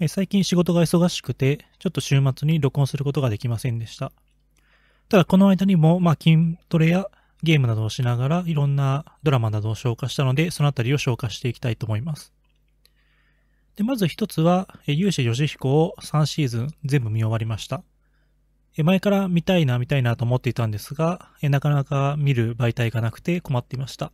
え最近仕事が忙しくて、ちょっと週末に録音することができませんでした。ただこの間にも、まあ、筋トレやゲームなどをしながらいろんなドラマなどを消化したので、そのあたりを消化していきたいと思います。で、まず一つは、勇者ヨシヒコを3シーズン全部見終わりました。前から見たいな、見たいなと思っていたんですが、なかなか見る媒体がなくて困っていました。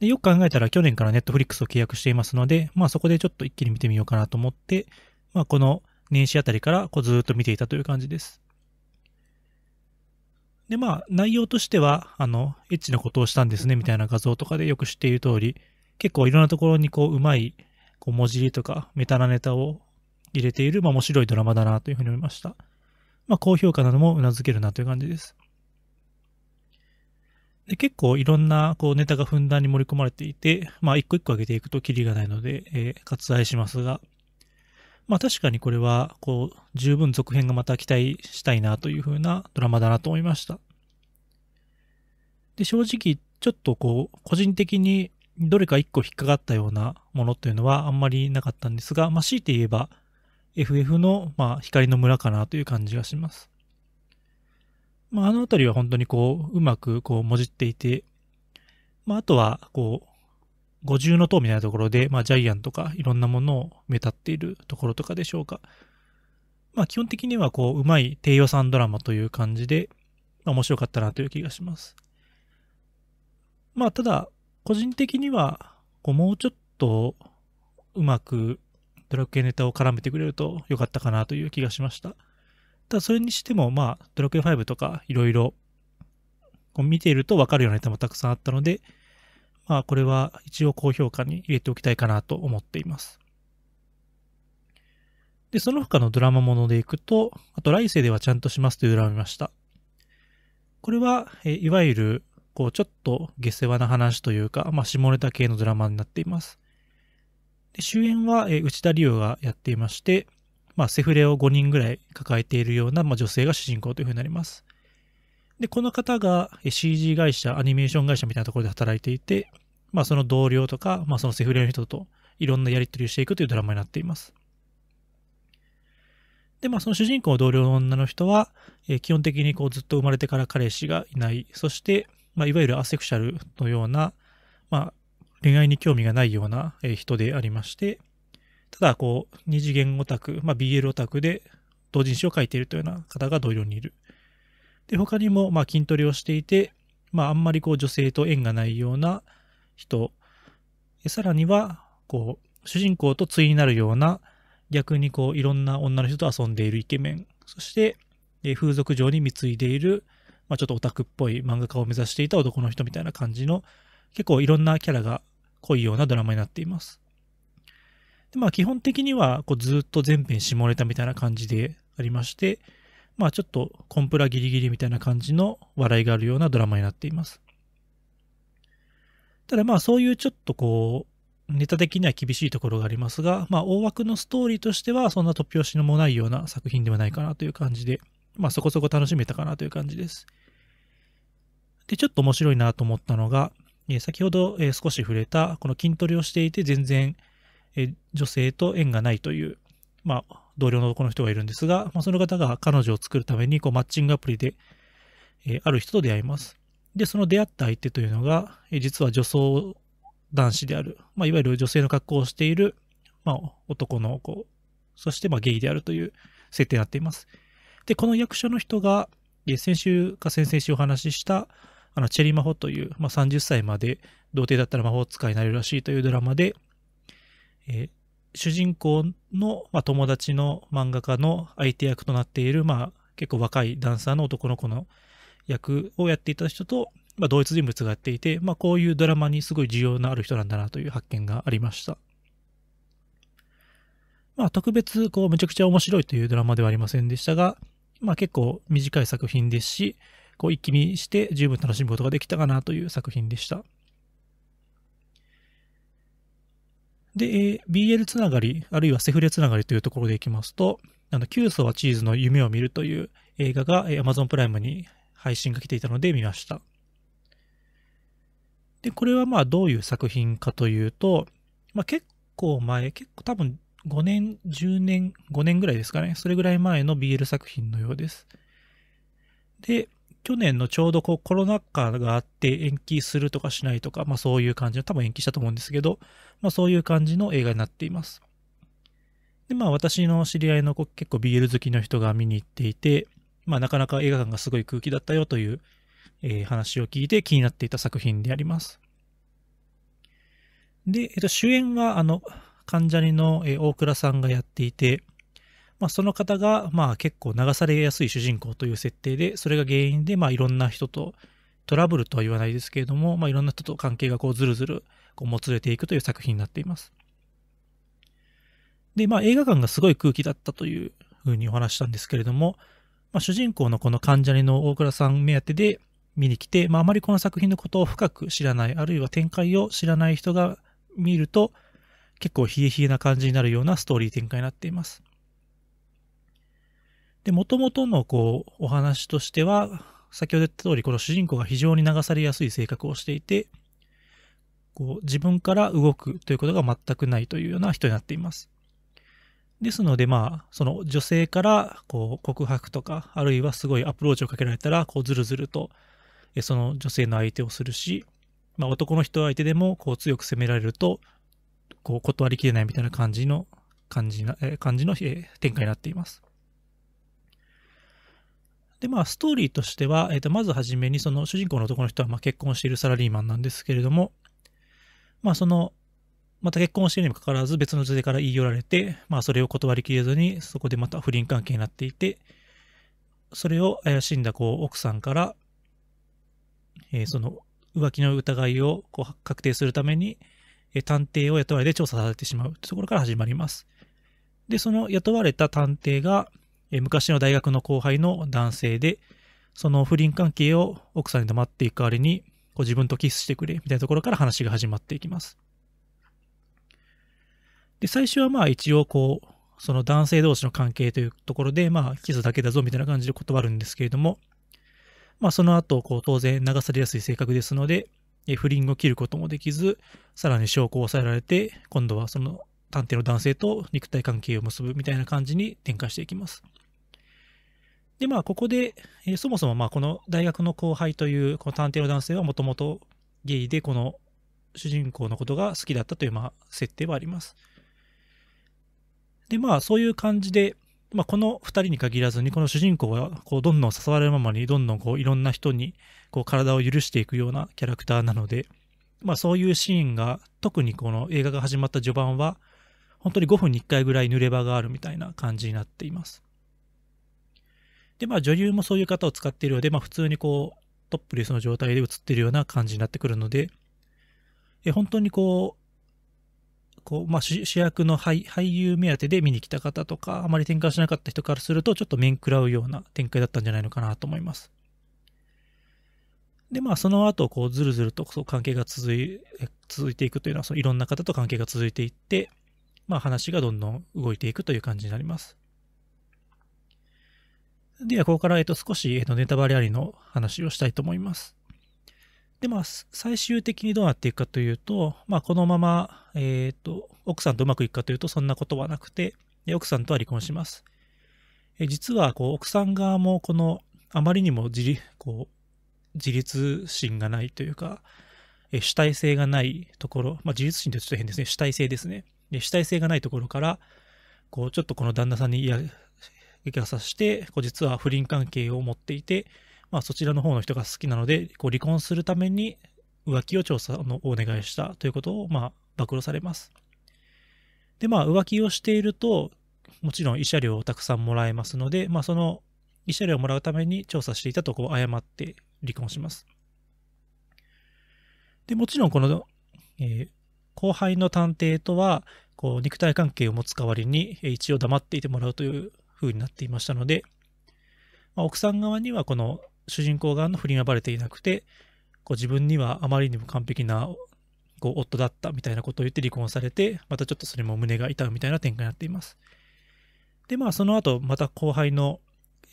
で、よく考えたら去年からネットフリックスを契約していますので、まあそこでちょっと一気に見てみようかなと思って、まあこの年始あたりからこうずっと見ていたという感じです。で、まあ内容としては、あの、エッチなことをしたんですねみたいな画像とかでよく知っている通り、結構いろんなところにこううまいこう文字とかメタなネタを入れている、まあ面白いドラマだなというふうに思いました。まあ高評価なども頷けるなという感じです。で、結構いろんなこうネタがふんだんに盛り込まれていて、まあ一個一個上げていくとキリがないので、えー、割愛しますが、まあ確かにこれは、こう、十分続編がまた期待したいなというふうなドラマだなと思いました。で、正直、ちょっとこう、個人的にどれか一個引っかかったようなものというのはあんまりなかったんですが、まあ強いて言えば、FF の、まあ、光の村かなという感じがします。まあ、あのあたりは本当にこう、うまくこう、もじっていて、まあ、あとは、こう、五重の塔みたいなところで、まあ、ジャイアンとかいろんなものを目立っているところとかでしょうか。まあ、基本的にはこう、うまい低予算ドラマという感じで、まあ、面白かったなという気がします。まあ、ただ、個人的には、こう、もうちょっと、うまく、ドラクエネタを絡めてくれると良かったかなという気がしました。ただそれにしても、まあ、ドラクエ5とかいろいろ見ているとわかるようなネタもたくさんあったので、まあ、これは一応高評価に入れておきたいかなと思っています。で、その他のドラマものでいくと、あと来世ではちゃんとしますというドラマ見ました。これは、えいわゆる、こう、ちょっと下世話な話というか、まあ、下ネタ系のドラマになっています。で主演は、え内田理央がやっていまして、まあ、セフレを5人ぐらい抱えているような、まあ、女性が主人公というふうになります。で、この方が CG 会社、アニメーション会社みたいなところで働いていて、まあ、その同僚とか、まあ、そのセフレの人といろんなやり取りをしていくというドラマになっています。で、まあ、その主人公同僚の女の人は、えー、基本的にこうずっと生まれてから彼氏がいない、そして、まあ、いわゆるアセクシャルのような、まあ、恋愛に興味がないような、え人でありまして、ただ、こう、二次元オタク、まあ、BL オタクで同人誌を書いているというような方が同僚にいる。で、他にも、まあ、筋トレをしていて、まあ、あんまりこう、女性と縁がないような人。さらには、こう、主人公と対になるような、逆にこう、いろんな女の人と遊んでいるイケメン。そして、風俗場に貢いでいる、まあ、ちょっとオタクっぽい漫画家を目指していた男の人みたいな感じの、結構いろんなキャラが濃いようなドラマになっています。でまあ、基本的にはこうずっと全編下ネタみたいな感じでありまして、まあ、ちょっとコンプラギリギリみたいな感じの笑いがあるようなドラマになっています。ただまあそういうちょっとこう、ネタ的には厳しいところがありますが、まあ大枠のストーリーとしてはそんな突拍子のもないような作品ではないかなという感じで、まあそこそこ楽しめたかなという感じです。で、ちょっと面白いなと思ったのが、先ほど、え少し触れた、この筋トレをしていて全然え女性と縁がないという、まあ、同僚の男の人がいるんですが、まあ、その方が彼女を作るために、こう、マッチングアプリで、えある人と出会います。で、その出会った相手というのが、え実は女装男子である、まあ、いわゆる女性の格好をしている、まあ、男の子、そして、まあ、ゲイであるという設定になっています。で、この役所の人が、え先週か先々週お話しした、あの、チェリマホという、まあ、30歳まで童貞だったら魔法使いになれるらしいというドラマで、え主人公の、まあ、友達の漫画家の相手役となっている、まあ、結構若いダンサーの男の子の役をやっていた人と、まあ、同一人物がやっていて、まあ、こういうドラマにすごい需要のある人なんだなという発見がありました。まあ、特別、こう、めちゃくちゃ面白いというドラマではありませんでしたが、まあ、結構短い作品ですし、こう、一気見して十分楽しむことができたかなという作品でした。で、BL つながり、あるいはセフレつながりというところでいきますと、あの、9層はチーズの夢を見るという映画が Amazon プライムに配信が来ていたので見ました。で、これはまあどういう作品かというと、まあ結構前、結構多分5年、10年、5年ぐらいですかね。それぐらい前の BL 作品のようです。で、去年のちょうどこうコロナ禍があって延期するとかしないとか、まあそういう感じの、多分延期したと思うんですけど、まあそういう感じの映画になっています。で、まあ私の知り合いの結構 BL 好きの人が見に行っていて、まあなかなか映画館がすごい空気だったよという、えー、話を聞いて気になっていた作品であります。で、えっと、主演はあの、関ジャニの、え大倉さんがやっていて、まあ、その方が、まあ、結構流されやすい主人公という設定で、それが原因で、まあ、いろんな人と、トラブルとは言わないですけれども、まあ、いろんな人と関係がこう、ずるずる、こう、もつれていくという作品になっています。で、まあ、映画館がすごい空気だったというふうにお話したんですけれども、まあ、主人公のこの関ジャニの大倉さん目当てで見に来て、まあ、あまりこの作品のことを深く知らない、あるいは展開を知らない人が見ると、結構冷え冷えな感じになるようなストーリー展開になっています。で、元々のこう、お話としては、先ほど言った通り、この主人公が非常に流されやすい性格をしていて、こう、自分から動くということが全くないというような人になっています。ですので、まあ、その女性から、こう、告白とか、あるいはすごいアプローチをかけられたら、こう、ずるずると、その女性の相手をするし、まあ、男の人相手でも、こう、強く責められると、こう、断りきれないみたいな感じの、感じな、え感じの、え展開になっています。で、まあ、ストーリーとしては、えっ、ー、と、まずはじめに、その主人公の男の人は、まあ、結婚しているサラリーマンなんですけれども、まあ、その、また結婚しているにもかかわらず、別の女性から言い寄られて、まあ、それを断りきれずに、そこでまた不倫関係になっていて、それを怪しんだ、こう、奥さんから、えー、その、浮気の疑いをこう確定するために、えー、探偵を雇われて調査されてしまうというところから始まります。で、その雇われた探偵が、え昔の大学の後輩の男性で、その不倫関係を奥さんに黙っていく代わりに、こう自分とキスしてくれ、みたいなところから話が始まっていきます。で、最初はまあ一応こう、その男性同士の関係というところで、まあキスだけだぞみたいな感じで断るんですけれども、まあその後、こう当然流されやすい性格ですので、え不倫を切ることもできず、さらに証拠を抑えられて、今度はその探偵の男性と肉体関係を結ぶみたいな感じに展開していきます。で、まあ、ここで、えー、そもそも、まあ、この大学の後輩という、この探偵の男性はもともとゲイで、この主人公のことが好きだったという、まあ、設定はあります。で、まあ、そういう感じで、まあ、この二人に限らずに、この主人公は、こう、どんどん誘われるままに、どんどん、こう、いろんな人に、こう、体を許していくようなキャラクターなので、まあ、そういうシーンが、特にこの映画が始まった序盤は、本当に5分に1回ぐらい濡れ場があるみたいな感じになっています。で、まあ女優もそういう方を使っているようで、まあ普通にこう、トップレスの状態で映ってるような感じになってくるので、え本当にこう、こうまあ、主役の俳優目当てで見に来た方とか、あまり展開しなかった人からすると、ちょっと面食らうような展開だったんじゃないのかなと思います。で、まあ、その後、こう、ずるずるとそう関係が続い続いていくというのは、そのいろんな方と関係が続いていって、まあ、話がどんどん動いていくという感じになります。では、ここから、えっと、少し、えっと、ネタバレありの話をしたいと思います。で、まあ、最終的にどうなっていくかというと、まあ、このまま、えっ、ー、と、奥さんとうまくいくかというと、そんなことはなくて、奥さんとは離婚します。え実は、こう、奥さん側も、この、あまりにも自立、こう自立心がないというか、え主体性がないところ、まあ、自立心ってちょっと変ですね、主体性ですね。で主体性がないところから、こう、ちょっとこの旦那さんに嫌激化させて、こう実は不倫関係を持っていて、まあ、そちらの方の人が好きなので、こう離婚するために浮気を調査のお願いしたということを、まあ、暴露されます。で、まあ、浮気をしていると、もちろん慰謝料をたくさんもらえますので、まあ、その慰謝料をもらうために調査していたとこう誤って離婚します。で、もちろんこの、えー、後輩の探偵とは、こう肉体関係を持つ代わりに一応黙っていてもらうという風になっていましたので、まあ、奥さん側にはこの主人公側の不倫はバレていなくて、こう自分にはあまりにも完璧なこう夫だったみたいなことを言って離婚されて、またちょっとそれも胸が痛むみたいな展開になっています。で、まあその後、また後輩の、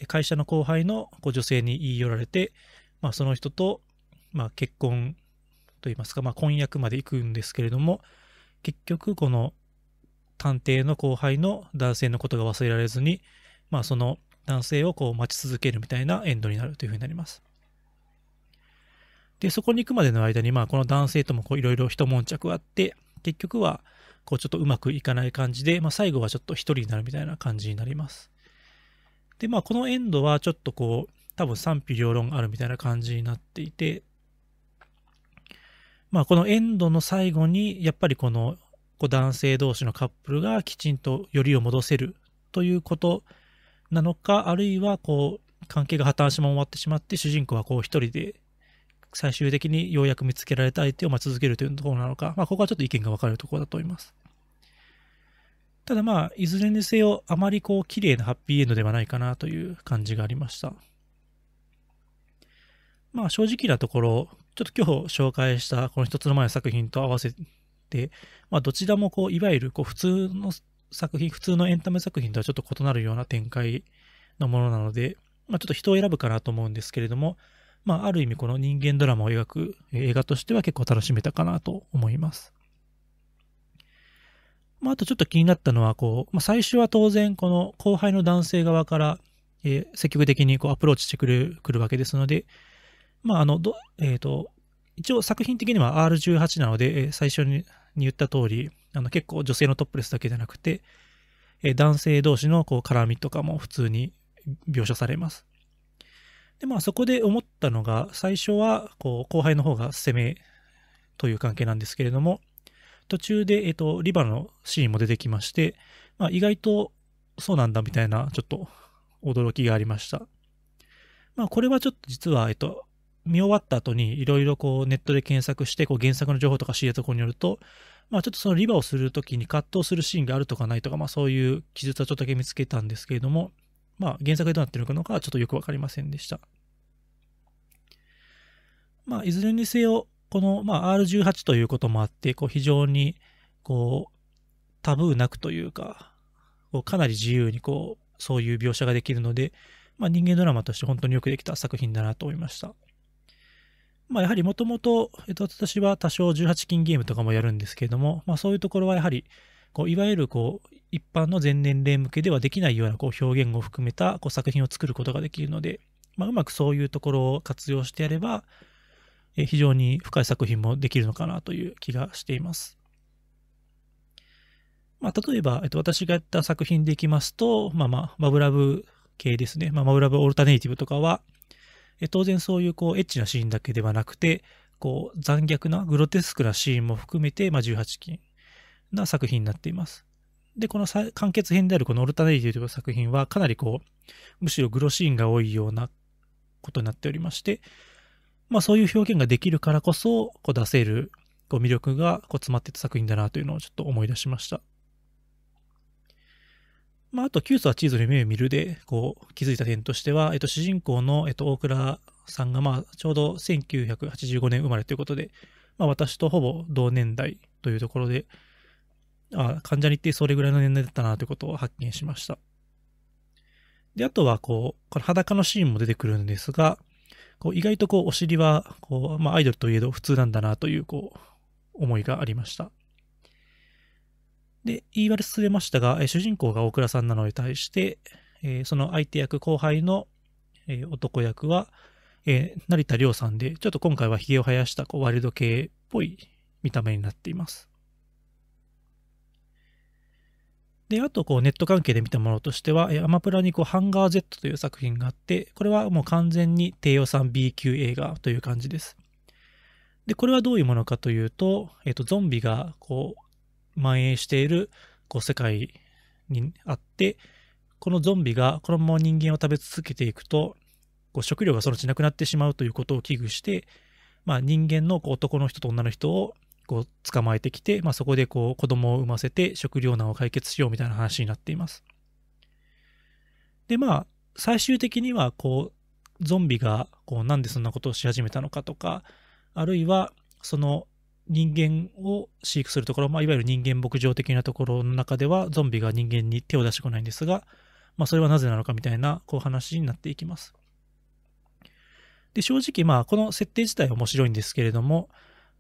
会社の後輩のこう女性に言い寄られて、まあその人と、まあ結婚といいますか、まあ婚約まで行くんですけれども、結局この探偵の後輩の男性のことが忘れられずに、まあ、その男性をこう待ち続けるみたいなエンドになるというふうになります。で、そこに行くまでの間に、まあ、この男性ともいろいろ一悶着あって、結局は、こう、ちょっとうまくいかない感じで、まあ、最後はちょっと一人になるみたいな感じになります。で、まあ、このエンドは、ちょっとこう、多分賛否両論あるみたいな感じになっていて、まあ、このエンドの最後に、やっぱりこのこう男性同士のカップルがきちんとよりを戻せるということなのか、あるいはこう関係が破綻しも終わってしまって、主人公はこう一人で最終的にようやく見つけられた相手をま続けるというところなのか、まあ、ここはちょっと意見が分かれるところだと思います。ただまあ、いずれにせよ、あまりこう綺麗なハッピーエンドではないかなという感じがありました。まあ正直なところ、ちょっと今日紹介したこの一つの前の作品と合わせ、まあ、どちらもこういわゆるこう普通の作品、普通のエンタメ作品とはちょっと異なるような展開のものなので、まあ、ちょっと人を選ぶかなと思うんですけれども、まあ、ある意味この人間ドラマを描く映画としては結構楽しめたかなと思います。まあ、あとちょっと気になったのは、こう、まあ、最初は当然この後輩の男性側から、えー、積極的にこうアプローチしてくるくるわけですので、まあ、あの、えっ、ー、と、一応作品的には R18 なので、え最初に、に言った通り、あの結構女性のトップレスだけじゃなくて、え男性同士のこう絡みとかも普通に描写されます。で、まあそこで思ったのが、最初はこう後輩の方が攻めという関係なんですけれども、途中で、えっと、リバのシーンも出てきまして、まあ、意外とそうなんだみたいな、ちょっと驚きがありました。まあ、これはちょっと実は、えっと、見終わった後にいろいろこうネットで検索してこう原作の情報とか知りれたところによると、まあ、ちょっとそのリバをするときに葛藤するシーンがあるとかないとか、まあ、そういう記述はちょっとだけ見つけたんですけれども、まあ、原作でどうなってるのかはちょっとよくわかりませんでした。まあ、いずれにせよ、この、まあ、R18 ということもあって、こう非常にこうタブーなくというか、こうかなり自由にこうそういう描写ができるので、まあ、人間ドラマとして本当によくできた作品だなと思いました。まあ、やはりもともと、えっと、私は多少18金ゲームとかもやるんですけれども、まあ、そういうところはやはり、こういわゆるこう一般の全年齢向けではできないようなこう表現を含めたこう作品を作ることができるので、まあ、うまくそういうところを活用してやれば、え非常に深い作品もできるのかなという気がしています。まあ、例えば、えっと、私がやった作品でいきますと、まあまあ、マブラブ系ですね。まあ、マブラブオルタネイティブとかは、当然そういうこうエッチなシーンだけではなくて、こう残虐なグロテスクなシーンも含めて、まあ、18禁な作品になっています。で、この完結編であるこのオルタネイティという作品はかなりこう、むしろグロシーンが多いようなことになっておりまして、まあそういう表現ができるからこそ、こう出せるこう魅力がこう詰まってた作品だなというのをちょっと思い出しました。まあ、あと、キュースはチーズの夢を見るで、こう、気づいた点としては、えっと、主人公の、えっと、大倉さんが、まあ、ちょうど1985年生まれということで、まあ、私とほぼ同年代というところで、あ患者にってそれぐらいの年代だったなということを発見しました。で、あとは、こう、この裸のシーンも出てくるんですが、こう意外とこうお尻はこう、まあ、アイドルといえど普通なんだなというこう思いがありました。で、言い悪れましたが、主人公が大倉さんなのに対して、えその相手役、後輩の、え男役は、え成田凌さんで、ちょっと今回はヒゲを生やしたこうワイルド系っぽい見た目になっています。で、あと、こう、ネット関係で見たものとしては、えアマプラにこう、ハンガー Z という作品があって、これはもう完全に低予算 B 級映画という感じです。で、これはどういうものかというと、えっ、と、ゾンビが、こう、蔓延しているこう世界にあって、このゾンビがこのまま人間を食べ続けていくと、こう食料がそのうちなくなってしまうということを危惧して、まあ、人間のこう男の人と女の人をこう捕まえてきて、まあ、そこでこう子供を産ませて食糧難を解決しようみたいな話になっています。で、まあ、最終的にはこうゾンビがこうなんでそんなことをし始めたのかとか、あるいはその人間を飼育するところ、まあ、いわゆる人間牧場的なところの中では、ゾンビが人間に手を出してこないんですが、まあ、それはなぜなのかみたいな、こう話になっていきます。で、正直、まあ、この設定自体は面白いんですけれども、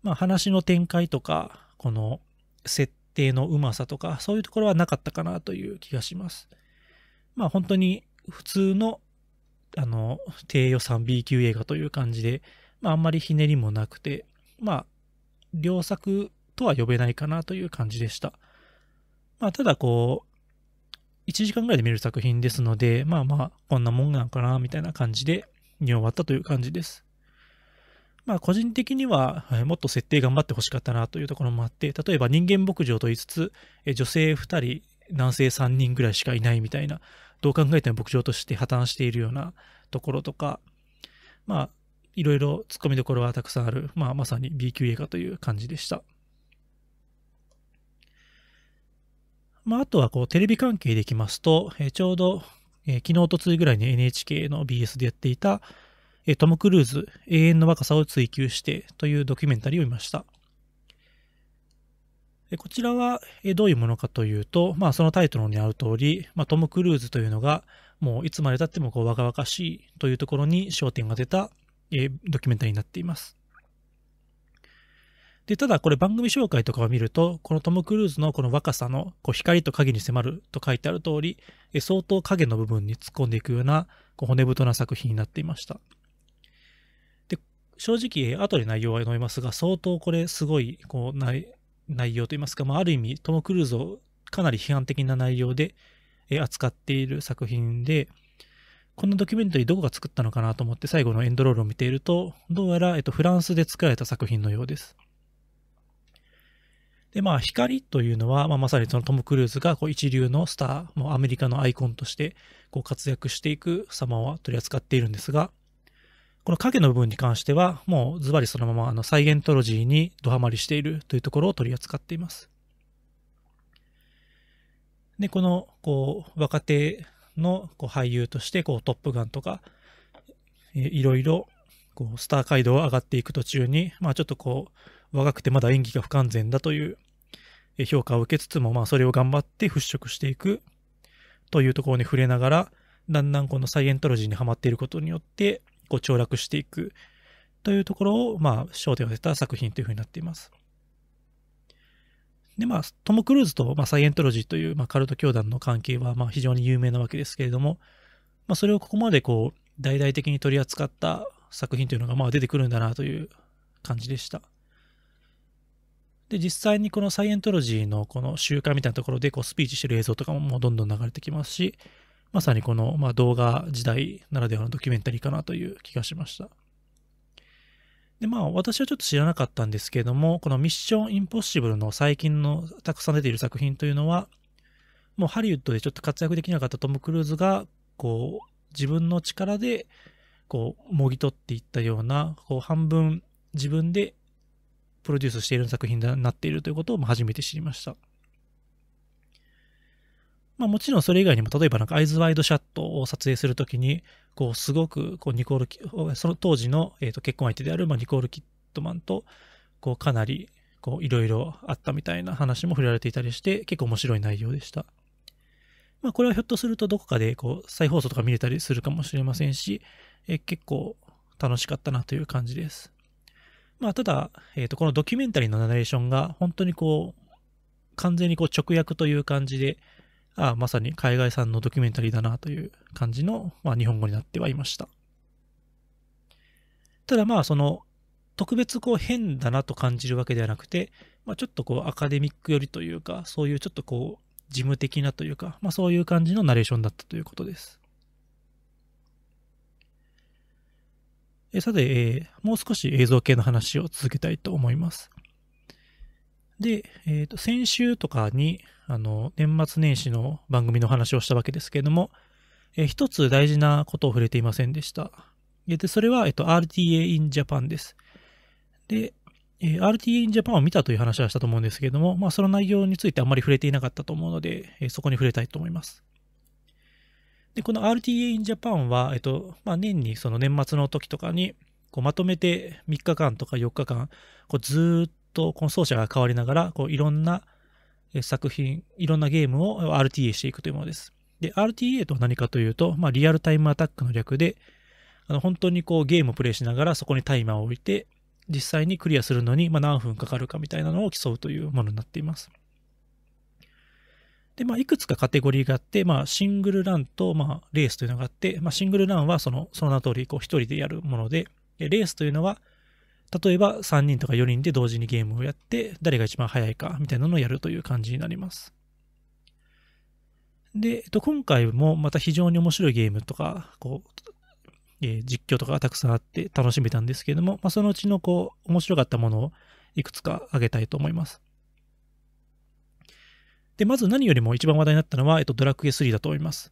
まあ、話の展開とか、この設定のうまさとか、そういうところはなかったかなという気がします。まあ、本当に普通の、あの、低予算 B 級映画という感じで、まあ、あんまりひねりもなくて、まあ、良作とは呼べないかなという感じでした。まあ、ただこう、1時間ぐらいで見る作品ですので、まあまあ、こんなもんなんかな、みたいな感じで見終わったという感じです。まあ、個人的には、もっと設定頑張ってほしかったなというところもあって、例えば人間牧場と言いつつ、女性2人、男性3人ぐらいしかいないみたいな、どう考えても牧場として破綻しているようなところとか、まあ、いろいろ突っ込みどころはたくさんある、まあ、まさに B 級映画という感じでした。まあ、あとはこうテレビ関係でいきますと、えー、ちょうど、えー、昨日とついぐらいに NHK の BS でやっていた、えー、トム・クルーズ永遠の若さを追求してというドキュメンタリーを見ました。えこちらは、えどういうものかというと、まあ、そのタイトルにある通り、まあ、トム・クルーズというのがもういつまでたってもこう若々しいというところに焦点が出たえドキュメンタリーになっています。で、ただこれ番組紹介とかを見ると、このトム・クルーズのこの若さのこう光と影に迫ると書いてある通り、相当影の部分に突っ込んでいくようなこう骨太な作品になっていました。で、正直、後で内容は読めますが、相当これすごいこう内内容といいますか、まあ、ある意味トム・クルーズをかなり批判的な内容で扱っている作品で、このドキュメンタリーどこが作ったのかなと思って最後のエンドロールを見ていると、どうやら、えっと、フランスで作られた作品のようです。で、まあ、光というのは、まあ、まさにそのトム・クルーズがこう一流のスター、もうアメリカのアイコンとしてこう活躍していく様を取り扱っているんですが、この影の部分に関しては、もうズバリそのままあのサイエントロジーにドハマりしているというところを取り扱っています。で、この、こう、若手のこう俳優としてこうトップガンとか、えいろいろこうスター街道を上がっていく途中に、まあ、ちょっとこう若くてまだ演技が不完全だという評価を受けつつも、まあ、それを頑張って払拭していくというところに触れながらだんだんこのサイエントロジーにはまっていることによってこう凋落していくというところを、まあ、焦点を当てた作品というふうになっています。で、まあ、トム・クルーズと、まあ、サイエントロジーという、まあ、カルト教団の関係は、まあ、非常に有名なわけですけれども、まあ、それをここまでこう、大々的に取り扱った作品というのが、まあ、出てくるんだなという感じでした。で、実際にこのサイエントロジーのこの集会みたいなところで、こう、スピーチしてる映像とかももうどんどん流れてきますし、まさにこの、まあ、動画時代ならではのドキュメンタリーかなという気がしました。で、まあ、私はちょっと知らなかったんですけれども、このミッションインポッシブルの最近のたくさん出ている作品というのは、もうハリウッドでちょっと活躍できなかったトム・クルーズが、こう、自分の力で、こう、もぎ取っていったような、こう、半分自分でプロデュースしている作品になっているということを初めて知りました。まあもちろんそれ以外にも、例えばなんかアイズワイドシャットを撮影するときに、こうすごくこうニコールその当時の、えー、と結婚相手であるまあニコール・キットマンと、こうかなりこういろいろあったみたいな話も触れられていたりして、結構面白い内容でした。まあこれはひょっとするとどこかでこう再放送とか見れたりするかもしれませんし、えー、結構楽しかったなという感じです。まあただ、えっ、ー、とこのドキュメンタリーのナレーションが本当にこう完全にこう直訳という感じで、ああまさに海外産のドキュメンタリーだなという感じの、まあ、日本語になってはいました。ただまあその特別こう変だなと感じるわけではなくて、まあ、ちょっとこうアカデミックよりというかそういうちょっとこう事務的なというか、まあ、そういう感じのナレーションだったということです。えさて、えー、もう少し映像系の話を続けたいと思います。で、えーと先週とかに、あの、年末年始の番組の話をしたわけですけれども、えー、一つ大事なことを触れていませんでした。で、それは、えっと、RTA in Japan です。で、えー、RTA in Japan を見たという話はしたと思うんですけれども、まあ、その内容についてあんまり触れていなかったと思うので、えー、そこに触れたいと思います。で、この RTA in Japan は、えっと、まあ、年にその年末の時とかに、こうまとめて3日間とか4日間、こうずっとこの奏者が変わりながら、こういろんな作品、いろんなゲームを RTA していくというものです。で、RTA とは何かというと、まあ、リアルタイムアタックの略で、あの本当にこうゲームをプレイしながらそこにタイマーを置いて、実際にクリアするのに、まあ、何分かかるかみたいなのを競うというものになっています。で、まあ、いくつかカテゴリーがあって、まあ、シングルランと、まあ、レースというのがあって、まあ、シングルランはその、その名通り、こう、一人でやるもので、レースというのは、例えば3人とか4人で同時にゲームをやって、誰が一番早いかみたいなのをやるという感じになります。で、えっと、今回もまた非常に面白いゲームとか、こう、えー、実況とかがたくさんあって楽しめたんですけれども、まあ、そのうちのこう、面白かったものをいくつか挙げたいと思います。で、まず何よりも一番話題になったのは、えっと、ドラクエ3だと思います。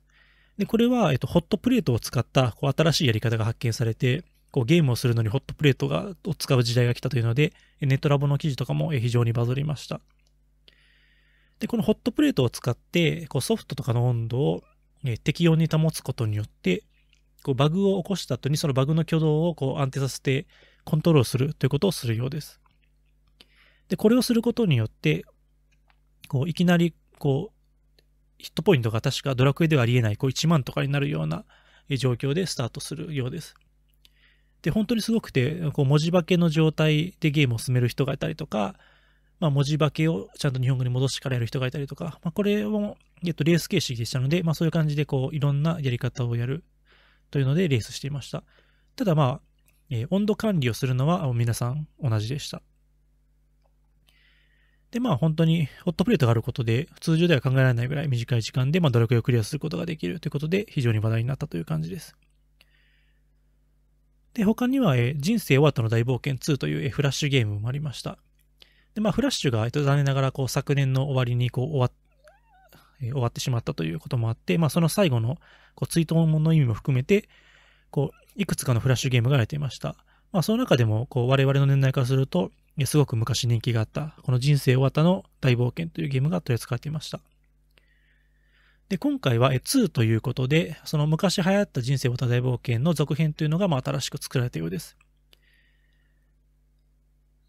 で、これは、えっと、ホットプレートを使ったこう新しいやり方が発見されて、こうゲームをするのにホットプレートがを使う時代が来たというので、ネットラボの記事とかも非常にバズりました。で、このホットプレートを使って、こうソフトとかの温度を適温に保つことによって、こうバグを起こした後にそのバグの挙動をこう安定させてコントロールするということをするようです。で、これをすることによって、こういきなりこうヒットポイントが確かドラクエではありえないこう1万とかになるような状況でスタートするようです。で、本当にすごくて、こう文字化けの状態でゲームを進める人がいたりとか、まあ、文字化けをちゃんと日本語に戻してからやる人がいたりとか、まあ、これも、えっと、レース形式でしたので、まあ、そういう感じで、こう、いろんなやり方をやるというので、レースしていました。ただ、まあ、えー、温度管理をするのは皆さん同じでした。で、まあ、本当にホットプレートがあることで、通常では考えられないぐらい短い時間で、まあ、努力をクリアすることができるということで、非常に話題になったという感じです。で、他には、えー、人生終わったの大冒険2という、えー、フラッシュゲームもありました。で、まあ、フラッシュが、えっと、残念ながら、こう、昨年の終わりに、こう、終わっ、えー、終わってしまったということもあって、まあ、その最後の、こう、追悼の意味も含めて、こう、いくつかのフラッシュゲームが出ていました。まあ、その中でも、こう、我々の年代からすると、すごく昔人気があった、この人生終わったの大冒険というゲームが取り扱っていました。で、今回は2ということで、その昔流行った人生をタ大冒険の続編というのがまあ新しく作られたようです。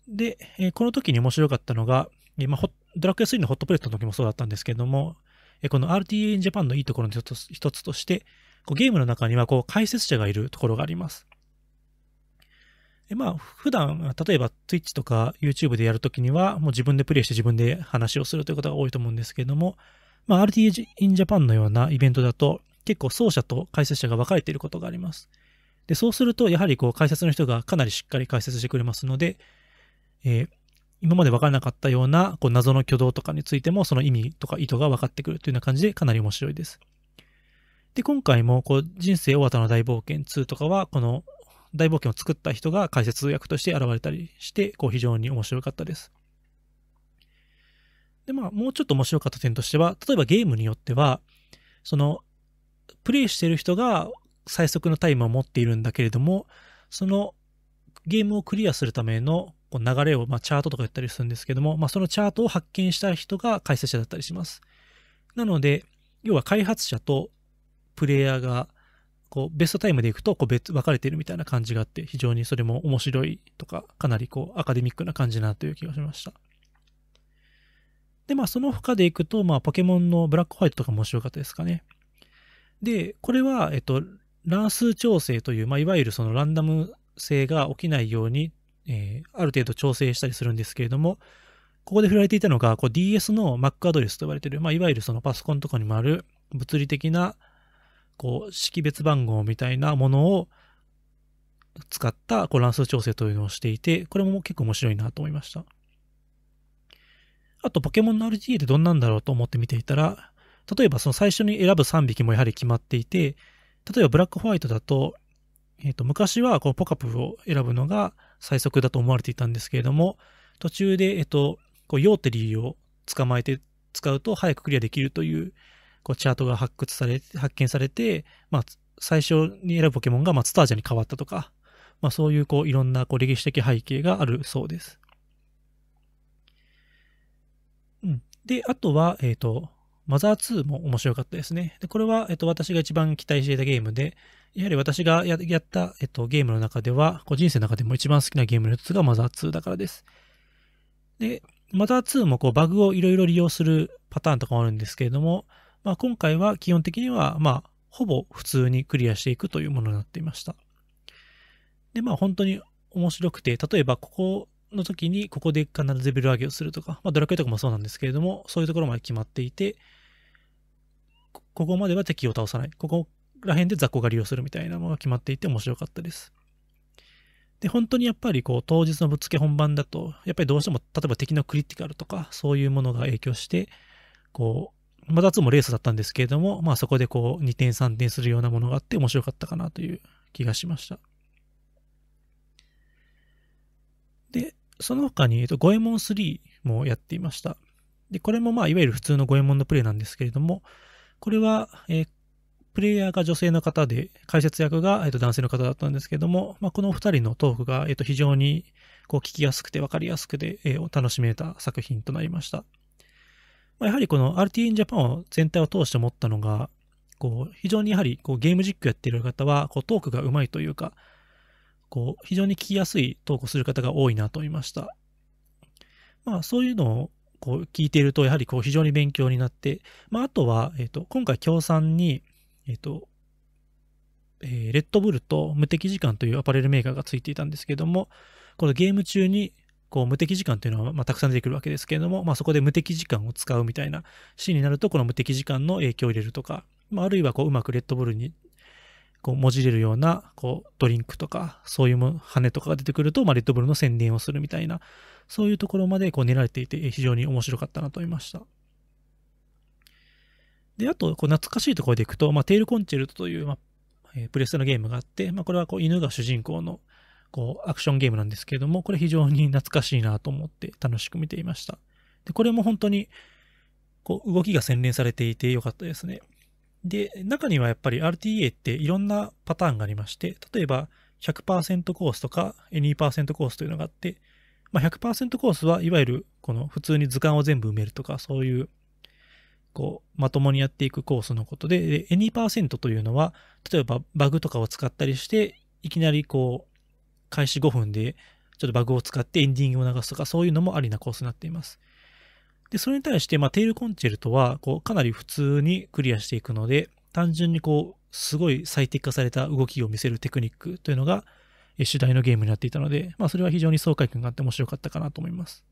で、えこの時に面白かったのが、えまあ、ドラクエ3のホットプレートの時もそうだったんですけども、えこの RTA in Japan のいいところの一つとして、こうゲームの中にはこう解説者がいるところがあります。まあ、普段、例えば Twitch とか YouTube でやるときには、もう自分でプレイして自分で話をするということが多いと思うんですけども、まあ、r t h in Japan のようなイベントだと、結構奏者と解説者が分かれていることがあります。で、そうすると、やはりこう、解説の人がかなりしっかり解説してくれますので、えー、今まで分からなかったような、こう、謎の挙動とかについても、その意味とか意図が分かってくるというような感じで、かなり面白いです。で、今回も、こう、人生大和の大冒険2とかは、この、大冒険を作った人が解説役として現れたりして、こう、非常に面白かったです。で、まあ、もうちょっと面白かった点としては、例えばゲームによっては、その、プレイしてる人が最速のタイムを持っているんだけれども、そのゲームをクリアするためのこう流れを、まあ、チャートとか言ったりするんですけども、まあ、そのチャートを発見した人が解説者だったりします。なので、要は開発者とプレイヤーがこうベストタイムでいくとこう別分かれてるみたいな感じがあって非常にそれも面白いとかかなりこうアカデミックな感じなという気がしました。で、まあ、その他でいくと、まあ、ポケモンのブラックホワイトとかも面白かったですかね。で、これは、えっと、乱数調整という、まあ、いわゆるそのランダム性が起きないように、えー、ある程度調整したりするんですけれども、ここで振られていたのが、こう DS の Mac アドレスと呼ばれている、まあ、いわゆるそのパソコンとかにもある物理的な、こう、識別番号みたいなものを使った、こう、乱数調整というのをしていて、これも結構面白いなと思いました。あとポケモンの r g a ってどんなんだろうと思って見ていたら、例えばその最初に選ぶ3匹もやはり決まっていて、例えばブラックホワイトだと、えっ、ー、と、昔はこのポカプを選ぶのが最速だと思われていたんですけれども、途中で、えっ、ー、と、こう、ヨーテリーを捕まえて使うと早くクリアできるという、こう、チャートが発掘され、発見されて、まあ、最初に選ぶポケモンが、まあ、スタージャに変わったとか、まあ、そういう、こう、いろんな、こう、歴史的背景があるそうです。で、あとは、えっ、ー、と、マザー2も面白かったですね。で、これは、えっ、と、私が一番期待していたゲームで、やはり私がやった、えっ、と、ゲームの中では、個人生の中でも一番好きなゲームの一つがマザー2だからです。で、マザー2もこう、バグをいろいろ利用するパターンとかもあるんですけれども、まあ、今回は基本的には、まあ、ほぼ普通にクリアしていくというものになっていました。で、まあ、本当に面白くて、例えばここの時に、ここで必ずレベル上げをするとか、まあ、ドラクエとかもそうなんですけれども、そういうところまで決まっていて、ここまでは敵を倒さない。ここら辺で雑魚狩りをするみたいなのが決まっていて面白かったです。で、本当にやっぱりこう、当日のぶっつけ本番だと、やっぱりどうしても、例えば敵のクリティカルとか、そういうものが影響して、こう、またつもレースだったんですけれども、まあそこでこう、2点3点するようなものがあって面白かったかなという気がしました。その他に、えっと、ゴエモン3もやっていました。で、これもまあ、いわゆる普通のゴエモンのプレイなんですけれども、これは、えー、プレイヤーが女性の方で、解説役が、えっと、男性の方だったんですけども、まあ、このお二人のトークが、えっと、非常にこう聞きやすくて分かりやすくて、えー、楽しめた作品となりました。まあ、やはりこの RT in Japan を全体を通して思ったのが、こう非常にやはりこうゲーム実況やっている方はこうトークがうまいというか、こう、非常に聞きやすい投稿する方が多いなと思いました。まあ、そういうのをこう聞いていると、やはりこう、非常に勉強になって、まあ、あとは、えっ、と、今回、協賛に、えっ、と、えー、レッドブルと無敵時間というアパレルメーカーがついていたんですけども、このゲーム中にこう無敵時間というのはまたくさん出てくるわけですけれども、まあ、そこで無敵時間を使うみたいなシーンになると、この無敵時間の影響を入れるとか、まあ、あるいはこううまくレッドブルにこう、もじれるような、こう、ドリンクとか、そういう羽とかが出てくると、まあ、レッドブルの宣伝をするみたいな、そういうところまで、こう、練られていて、非常に面白かったなと思いました。で、あと、こう、懐かしいところでいくと、まあ、テールコンチェルトという、まあ、えプレステのゲームがあって、まあ、これはこう犬が主人公のこうアクションゲームなんですけれども、これ非常に懐かしいなと思って楽しく見ていました。でこれも本当にこう動きが洗練されていてよかったですね。で、中にはやっぱり RTA っていろんなパターンがありまして、例えば100%コースとか2%コースというのがあって、まあ、100%コースはいわゆるこの普通に図鑑を全部埋めるとか、そういう、こう、まともにやっていくコースのことで、で、2%というのは、例えばバグとかを使ったりして、いきなりこう、開始5分でちょっとバグを使ってエンディングを流すとか、そういうのもありなコースになっています。で、それに対して、まあ、テールコンチェルトは、こう、かなり普通にクリアしていくので、単純にこう、すごい最適化された動きを見せるテクニックというのが、主題のゲームになっていたので、まあ、それは非常に爽快感があって面白かったかなと思います。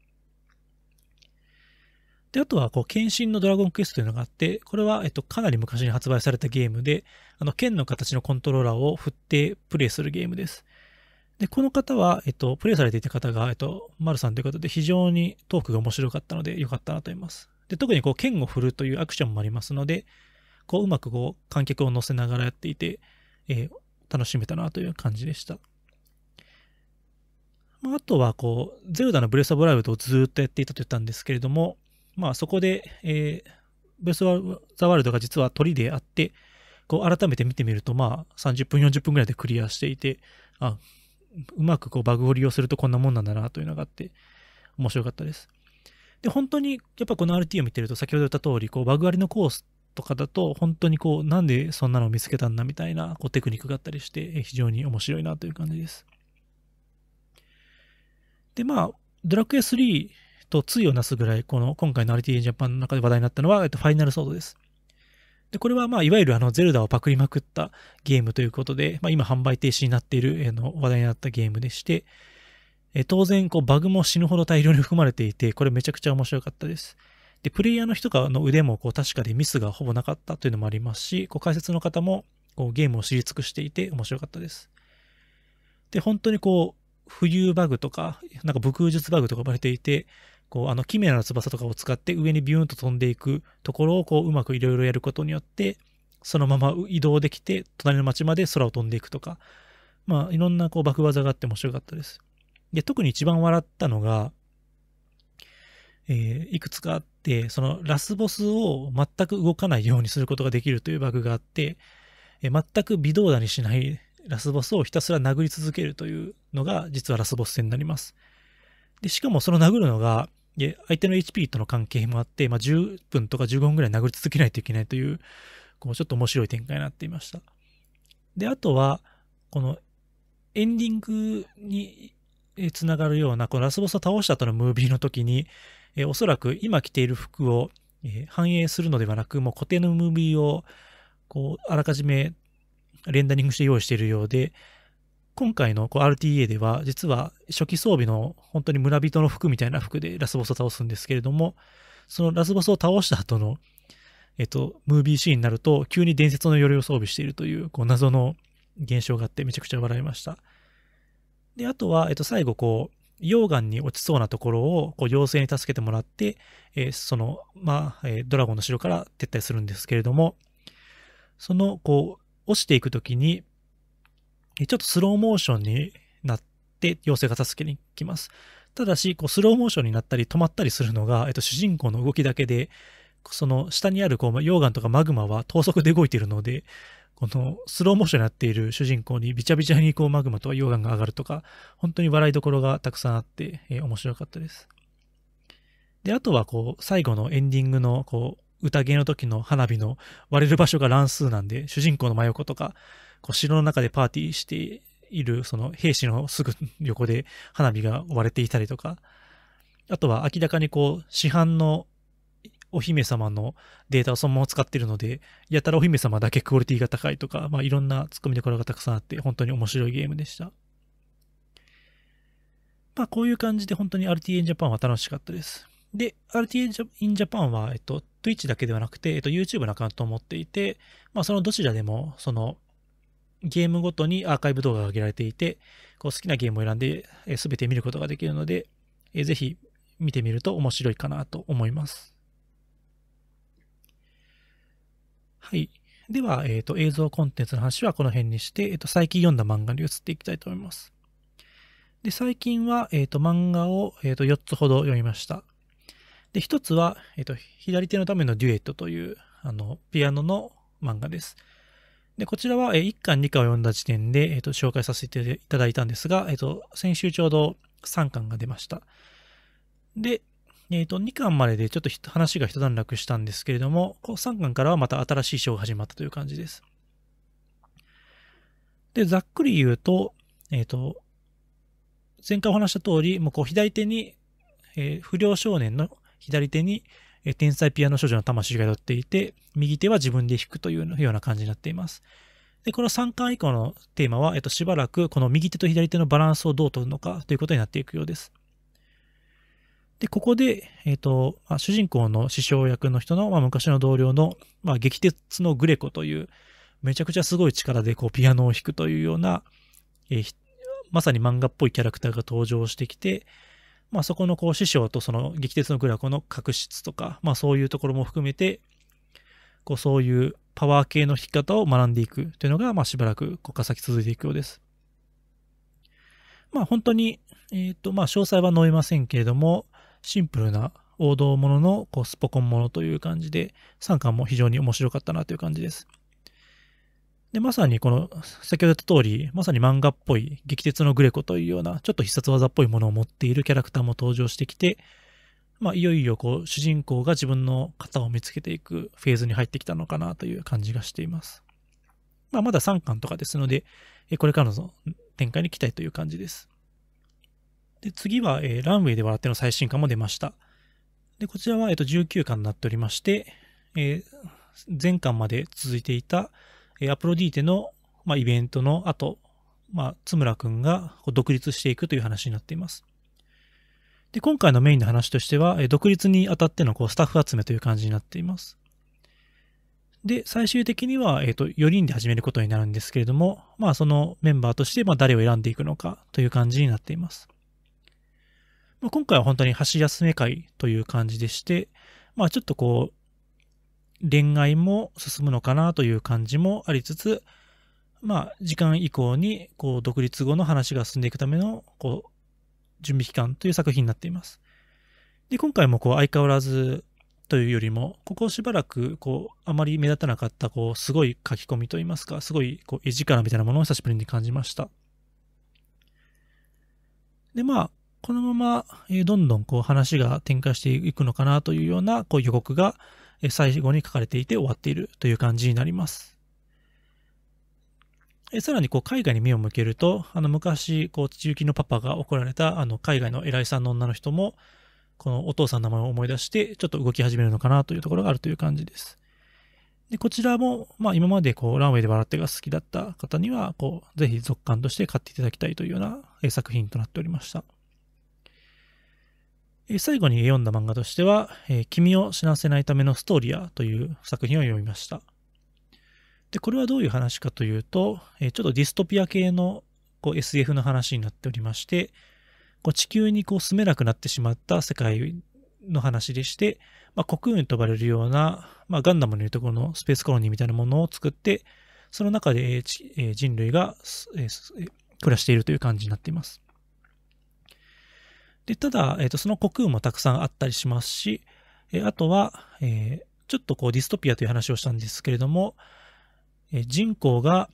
で、あとは、こう、剣心のドラゴンクエストというのがあって、これは、えっと、かなり昔に発売されたゲームで、あの、剣の形のコントローラーを振ってプレイするゲームです。で、この方は、えっと、プレイされていた方が、えっと、丸さんということで、非常にトークが面白かったので、良かったなと思います。で、特にこう、剣を振るというアクションもありますので、こう、うまくこう、観客を乗せながらやっていて、えー、楽しめたなという感じでした。まあ、あとは、こう、ゼルダのブレス・オブ・ライブとずっとやっていたと言ったんですけれども、まあ、そこで、えー、ブレス・オブ・ザ・ワールドが実は鳥であって、こう、改めて見てみると、まあ、30分、40分ぐらいでクリアしていて、あ、うまくこうバグを利用するとこんなもんなんだなというのがあって、面白かったです。で、本当に、やっぱこの RT を見てると、先ほど言った通り、こう、バグありのコースとかだと、本当にこう、なんでそんなのを見つけたんだみたいな、こう、テクニックがあったりして、非常に面白いなという感じです。で、まあ、ドラクエ3と2をなすぐらい、この、今回の RTA ジャパンの中で話題になったのは、えっと、ファイナルソードです。で、これはまあ、いわゆるあの、ゼルダをパクりまくったゲームということで、まあ、今販売停止になっている、えの、話題になったゲームでして、え当然、こう、バグも死ぬほど大量に 含まれていて、これめちゃくちゃ面白かったです。で、プレイヤーの人がの腕もこう確かでミスがほぼなかったというのもありますし、こう解説の方もこうゲームを知り尽くしていて面白かったです。で、本当にこう、浮遊バグとか、なんか武空術バグとか生まれていて、こう、あの、キメラの翼とかを使って上にビューンと飛んでいくところを、こう、うまくいろいろやることによって、そのまま移動できて、隣の町まで空を飛んでいくとか、まあ、いろんな、こう、爆技があって面白かったです。で、特に一番笑ったのが、えー、いくつかあって、そのラスボスを全く動かないようにすることができるというバグがあって、えー、全く微動だにしないラスボスをひたすら殴り続けるというのが、実はラスボス戦になります。で、しかもその殴るのが、で、相手の HP との関係もあって、まあ、10分とか15分ぐらい殴り続けないといけないという、こう、ちょっと面白い展開になっていました。で、あとは、この、エンディングにつながるような、このラスボスを倒した後のムービーの時に、えおそらく今着ている服を、え反映するのではなく、もう固定のムービーを、こう、あらかじめレンダリングして用意しているようで、今回のこう RTA では、実は初期装備の本当に村人の服みたいな服でラスボスを倒すんですけれども、そのラスボスを倒した後の、えっと、ムービーシーンになると、急に伝説の鎧を装備しているという、こう謎の現象があって、めちゃくちゃ笑いました。で、あとは、えっと、最後、こう、溶岩に落ちそうなところを、こう、妖精に助けてもらって、えー、その、まあ、えー、ドラゴンの城から撤退するんですけれども、その、こう、落ちていくときに、ちょっとスローモーションになって、妖精が助けに来ます。ただし、こうスローモーションになったり止まったりするのが、えっと、主人公の動きだけで、その下にあるこう溶岩とかマグマは等速で動いているので、このスローモーションになっている主人公にびちゃびちゃにこうマグマとか溶岩が上がるとか、本当に笑いどころがたくさんあって、えー、面白かったです。で、あとはこう、最後のエンディングのこう、宴の時の花火の割れる場所が乱数なんで、主人公の真横とか、こう城の中でパーティーしているその兵士のすぐ横で花火が割れていたりとか、あとは明らかにこう市販のお姫様のデータをそのまま使ってるので、やたらお姫様だけクオリティが高いとか、まあ、いろんなツッコミどころがたくさんあって、本当に面白いゲームでした。まあ、こういう感じで本当に RTA in Japan は楽しかったです。で、RTA in Japan は、えっと、Twitch だけではなくて、えっと、YouTube のアカウントを持っていて、まあ、そのどちらでも、その、ゲームごとにアーカイブ動画が上げられていて、こう好きなゲームを選んで、えー、全て見ることができるので、えー、ぜひ見てみると面白いかなと思います。はい。では、えっ、ー、と、映像コンテンツの話はこの辺にして、えっ、と、最近読んだ漫画に移っていきたいと思います。で、最近は、えっ、と、漫画を、えっ、と、4つほど読みました。で、1つは、えっ、と、左手のためのデュエットという、あの、ピアノの漫画です。で、こちらは、え1巻、2巻を読んだ時点で、えっ、と、紹介させていただいたんですが、えっ、と、先週ちょうど3巻が出ました。で、えっ、と、2巻まででちょっと話が一段落したんですけれども、こう3巻からはまた新しい章が始まったという感じです。で、ざっくり言うと、えっ、と、前回お話した通り、もうこう左手に、えー、不良少年の左手にえ天才ピアノ少女の魂が宿っていて、右手は自分で弾くというような感じになっています。で、この3巻以降のテーマは、えっと、しばらくこの右手と左手のバランスをどう取るのかということになっていくようです。で、ここで、えっと、まあ、主人公の師匠役の人の、まあ、昔の同僚の、まあ、激鉄のグレコという、めちゃくちゃすごい力でこうピアノを弾くというような、えー、まさに漫画っぽいキャラクターが登場してきて、まあ、そこのこう師匠とその激鉄のグラコの確執とか、まあ、そういうところも含めて、こうそういうパワー系の弾き方を学んでいくというのが、まあ、しばらくこう先続いていくようです。まあ、本当に、えっ、ー、と、まあ、詳細は述べませんけれども、シンプルな王道もののこうスポコンものという感じで、3巻も非常に面白かったなという感じです。で、まさにこの、先ほど言った通り、まさに漫画っぽい、激鉄のグレコというような、ちょっと必殺技っぽいものを持っているキャラクターも登場してきて、まあ、いよいよこう、主人公が自分の型を見つけていくフェーズに入ってきたのかなという感じがしています。まあ、まだ3巻とかですので、これからの展開に期待という感じです。で、次は、えー、ランウェイで笑っての最新刊も出ました。で、こちらは、えっと、19巻になっておりまして、えー、前巻まで続いていた、えアプロディーテの、まあ、イベントの後、まあ、津村くんが独立していくという話になっています。で、今回のメインの話としては、え独立にあたってのこうスタッフ集めという感じになっています。で、最終的には、えっ、ー、と、4人で始めることになるんですけれども、まあ、そのメンバーとして、まあ、誰を選んでいくのかという感じになっています。まあ、今回は本当に箸休め会という感じでして、まあ、ちょっとこう、恋愛も進むのかなという感じもありつつ、まあ、時間以降に、こう、独立後の話が進んでいくための、こう、準備期間という作品になっています。で、今回もこう、相変わらずというよりも、ここしばらく、こう、あまり目立たなかった、こう、すごい書き込みといいますか、すごい、こう、絵力みたいなものを久しぶりに感じました。で、まあ、このまま、えどんどん、こう、話が展開していくのかなというような、こう、予告が、最後に書かれていて終わっているという感じになります。えさらにこう海外に目を向けると、あの昔こうきのパパが怒られたあの海外の偉いさんの女の人も、このお父さんの名前を思い出して、ちょっと動き始めるのかなというところがあるという感じです。で、こちらも、まあ今までこうランウェイで笑ってが好きだった方には、こう、ぜひ続刊として買っていただきたいというような作品となっておりました。最後に読んだ漫画としては、え君を死なせないためのストーリアという作品を読みました。で、これはどういう話かというと、えちょっとディストピア系のこう SF の話になっておりまして、こう地球にこう住めなくなってしまった世界の話でして、まあ、国運と呼ばれるような、まあ、ガンダムのいうところのスペースコロニーみたいなものを作って、その中で、え人類が、え暮らしているという感じになっています。で、ただ、えっ、ー、と、その国運もたくさんあったりしますし、えー、あとは、えー、ちょっとこうディストピアという話をしたんですけれども、えー、人口が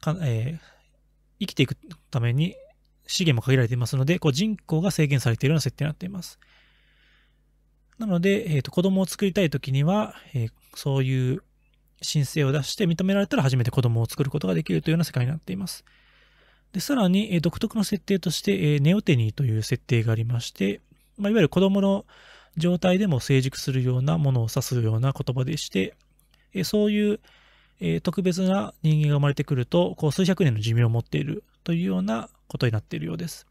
か、えー、生きていくために資源も限られていますので、こう人口が制限されているような設定になっています。なので、えーと、と子供を作りたいときには、えー、そういう申請を出して認められたら初めて子供を作ることができるというような世界になっています。で、さらに、え独特の設定として、えネオテニーという設定がありまして、まあ、いわゆる子供の状態でも成熟するようなものを指すような言葉でして、えそういう、え特別な人間が生まれてくると、こう数百年の寿命を持っているというようなことになっているようです。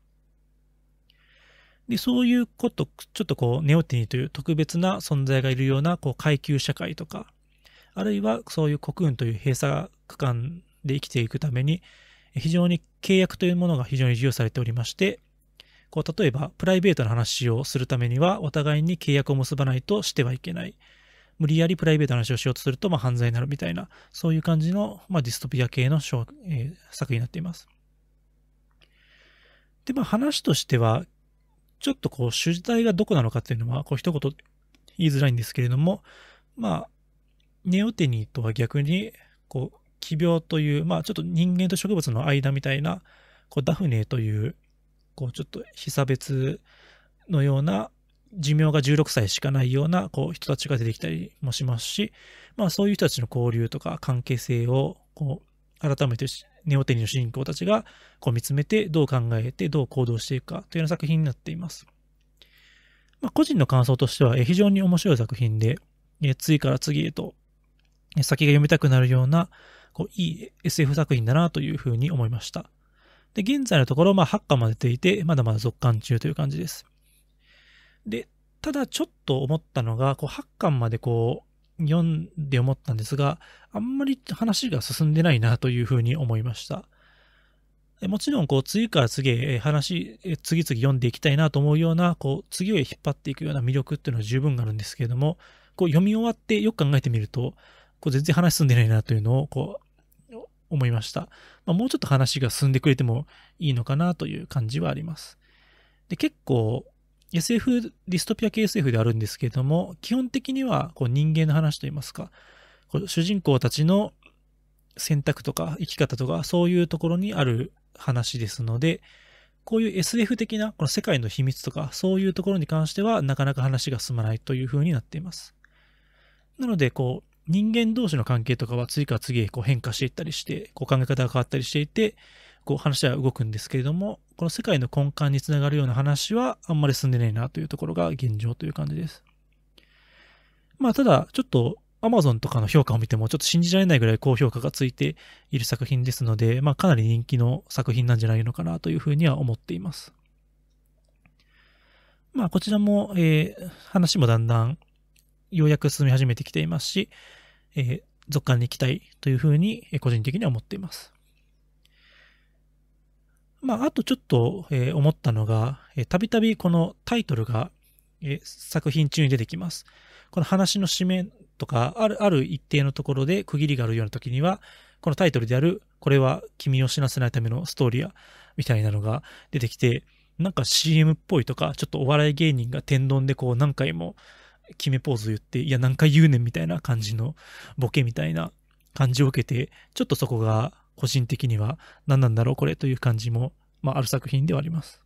で、そういうこと、ちょっとこう、ネオテニーという特別な存在がいるような、こう、階級社会とか、あるいはそういう国運という閉鎖区間で生きていくために、非常に契約というものが非常に重要されておりまして、こう例えばプライベートな話をするためにはお互いに契約を結ばないとしてはいけない。無理やりプライベートな話をしようとすると、まあ、犯罪になるみたいな、そういう感じの、まあ、ディストピア系の、え作品になっています。で、まあ、話としては、ちょっとこう、主体がどこなのかっていうのは、こう、一言言いづらいんですけれども、まあ、ネオテニーとは逆に、こう、奇病という、まあ、ちょっと人間と植物の間みたいな、こうダフネという、こうちょっと被差別のような、寿命が16歳しかないようなこう人たちが出てきたりもしますし、まあ、そういう人たちの交流とか関係性をこう改めてネオテリの主人公たちがこう見つめてどう考えてどう行動していくかというような作品になっています。まあ、個人の感想としては非常に面白い作品で、次から次へと先が読みたくなるようなこういい SF 作品だなというふうに思いました。で、現在のところ、まあ、8巻まで出ていて、まだまだ続巻中という感じです。で、ただちょっと思ったのが、こう、8巻までこう、読んで思ったんですが、あんまり話が進んでないなというふうに思いました。もちろん、こう、次から次へ話、次々読んでいきたいなと思うような、こう、次へ引っ張っていくような魅力っていうのは十分あるんですけれども、こう、読み終わってよく考えてみると、こう、全然話進んでないなというのを、こう、思いました。まあ、もうちょっと話が進んでくれてもいいのかなという感じはあります。で、結構 SF、ディストピア系 SF であるんですけれども、基本的にはこう人間の話といいますか、主人公たちの選択とか生き方とかそういうところにある話ですので、こういう SF 的なこの世界の秘密とかそういうところに関してはなかなか話が進まないという風になっています。なので、こう、人間同士の関係とかは次から次へこう変化していったりして、こう考え方が変わったりしていて、こう話は動くんですけれども、この世界の根幹につながるような話はあんまり進んでないなというところが現状という感じです。まあただ、ちょっと Amazon とかの評価を見てもちょっと信じられないぐらい高評価がついている作品ですので、まあかなり人気の作品なんじゃないのかなというふうには思っています。まあこちらも、えー、話もだんだんようやく進み始めてきていますし、えー、続刊に行きたいというふうに、え個人的には思っています。まあ、あとちょっと、えー、思ったのが、たびたびこのタイトルが、えー、作品中に出てきます。この話の締めとか、ある、ある一定のところで区切りがあるような時には、このタイトルである、これは君を死なせないためのストーリア、みたいなのが出てきて、なんか CM っぽいとか、ちょっとお笑い芸人が天丼でこう何回も決めポーズ言って、いや、何回言うねんみたいな感じのボケみたいな感じを受けて、ちょっとそこが個人的には何なんだろうこれという感じも、まあ、ある作品ではあります。